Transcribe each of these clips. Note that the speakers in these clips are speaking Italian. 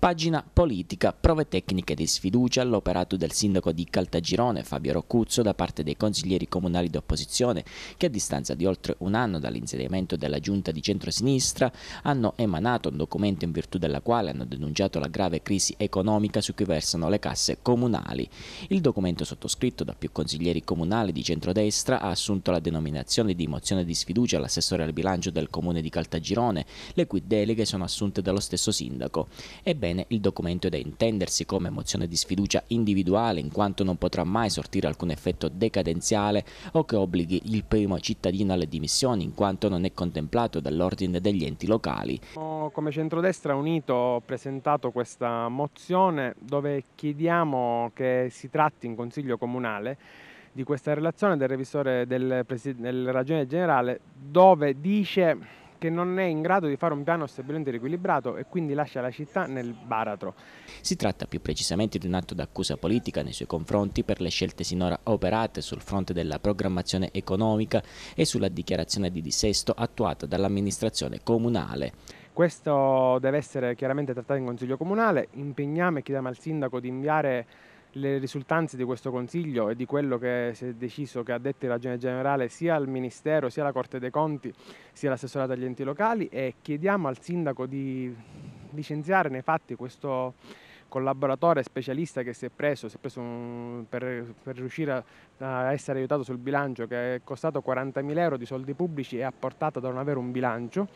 Pagina politica, prove tecniche di sfiducia all'operato del sindaco di Caltagirone Fabio Roccuzzo da parte dei consiglieri comunali d'opposizione che a distanza di oltre un anno dall'insediamento della giunta di centrosinistra hanno emanato un documento in virtù della quale hanno denunciato la grave crisi economica su cui versano le casse comunali. Il documento sottoscritto da più consiglieri comunali di centrodestra ha assunto la denominazione di mozione di sfiducia all'assessore al bilancio del comune di Caltagirone, le cui deleghe sono assunte dallo stesso sindaco. Ebbene, bene, il documento è da intendersi come mozione di sfiducia individuale in quanto non potrà mai sortire alcun effetto decadenziale o che obblighi il primo cittadino alle dimissioni in quanto non è contemplato dall'ordine degli enti locali. Come Centrodestra Unito ho presentato questa mozione dove chiediamo che si tratti in Consiglio Comunale di questa relazione del revisore del, del Ragione Generale dove dice che non è in grado di fare un piano stabilmente riequilibrato e quindi lascia la città nel baratro. Si tratta più precisamente di un atto d'accusa politica nei suoi confronti per le scelte sinora operate sul fronte della programmazione economica e sulla dichiarazione di dissesto attuata dall'amministrazione comunale. Questo deve essere chiaramente trattato in Consiglio Comunale, impegniamo e chiediamo al Sindaco di inviare le risultanze di questo Consiglio e di quello che si è deciso che ha detto in ragione generale sia il Ministero, sia la Corte dei Conti, sia l'assessorato agli enti locali e chiediamo al Sindaco di licenziare nei fatti questo collaboratore specialista che si è preso, si è preso un, per, per, riuscire a, a, essere aiutato sul bilancio che è costato 40.000 euro di soldi pubblici e ha portato da non avere un bilancio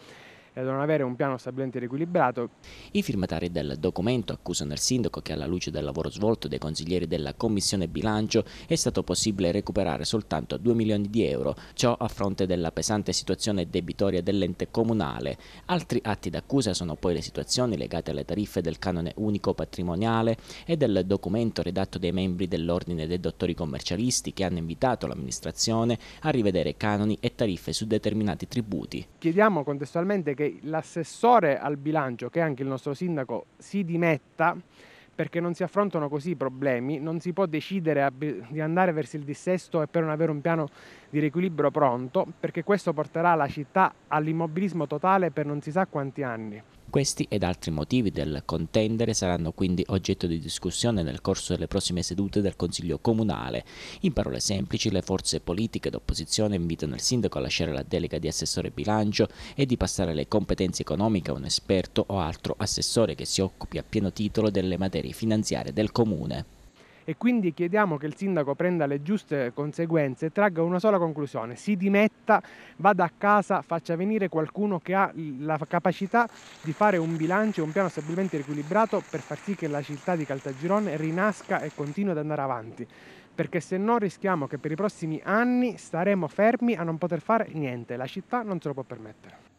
e a non avere un piano stabilmente riequilibrato. I firmatari del documento accusano il sindaco che alla luce del lavoro svolto dai consiglieri della Commissione Bilancio è stato possibile recuperare soltanto 2 milioni di euro, ciò a fronte della pesante situazione debitoria dell'ente comunale. Altri atti d'accusa sono poi le situazioni legate alle tariffe del canone unico patrimoniale e del documento redatto dai membri dell'Ordine dei Dottori Commercialisti che hanno invitato l'amministrazione a rivedere canoni e tariffe su determinati tributi. Chiediamo contestualmente che che l'assessore al bilancio, che è anche il nostro sindaco, si dimetta perché non si affrontano così i problemi, non si può decidere di andare verso il dissesto e per non avere un piano di riequilibrio pronto, perché questo porterà la città all'immobilismo totale per non si sa quanti anni. Questi ed altri motivi del contendere saranno quindi oggetto di discussione nel corso delle prossime sedute del Consiglio Comunale. In parole semplici, le forze politiche d'opposizione invitano il sindaco a lasciare la delega di assessore bilancio e di passare le competenze economiche a un esperto o altro assessore che si occupi a pieno titolo delle materie finanziarie del Comune e quindi chiediamo che il sindaco prenda le giuste conseguenze e tragga una sola conclusione, si dimetta, vada a casa, faccia venire qualcuno che ha la capacità di fare un bilancio, un piano stabilmente riequilibrato per far sì che la città di Caltagirone rinasca e continui ad andare avanti perché se no rischiamo che per i prossimi anni staremo fermi a non poter fare niente, la città non se lo può permettere.